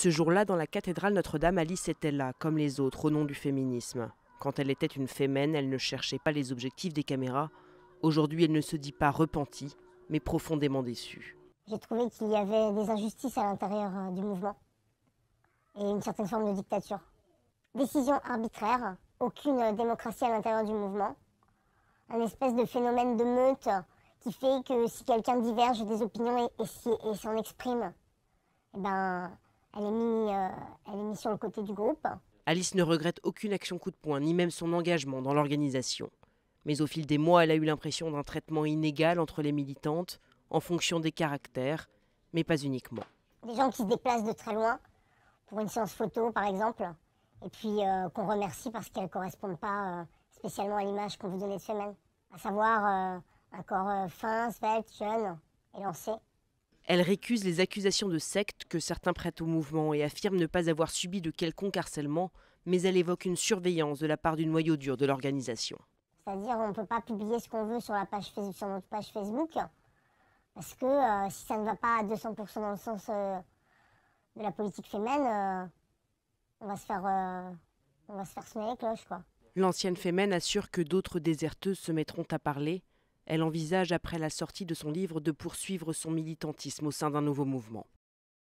Ce jour-là, dans la cathédrale Notre-Dame, Alice était là, comme les autres, au nom du féminisme. Quand elle était une fémène, elle ne cherchait pas les objectifs des caméras. Aujourd'hui, elle ne se dit pas repentie, mais profondément déçue. J'ai trouvé qu'il y avait des injustices à l'intérieur euh, du mouvement et une certaine forme de dictature. Décision arbitraire, aucune démocratie à l'intérieur du mouvement, un espèce de phénomène de meute qui fait que si quelqu'un diverge des opinions et, s'en exprime, eh ben, elle est mise euh, sur le côté du groupe. Alice ne regrette aucune action coup de poing, ni même son engagement dans l'organisation. Mais au fil des mois, elle a eu l'impression d'un traitement inégal entre les militantes, en fonction des caractères, mais pas uniquement. Des gens qui se déplacent de très loin, pour une séance photo par exemple, et puis euh, qu'on remercie parce qu'elles ne correspondent pas euh, spécialement à l'image qu'on vous donnait de semaine. À savoir un corps fin, svelte, jeune, élancé. Elle récuse les accusations de secte que certains prêtent au mouvement et affirme ne pas avoir subi de quelconque harcèlement, mais elle évoque une surveillance de la part du noyau dur de l'organisation. C'est-à-dire on ne peut pas publier ce qu'on veut sur, la page, notre page Facebook, parce que euh, si ça ne va pas à 200% dans le sens euh, de la politique féminine, euh, on va se faire, on va se faire sonner les cloches. L'ancienne féminine assure que d'autres déserteuses se mettront à parler, elle envisage, après la sortie de son livre, de poursuivre son militantisme au sein d'un nouveau mouvement.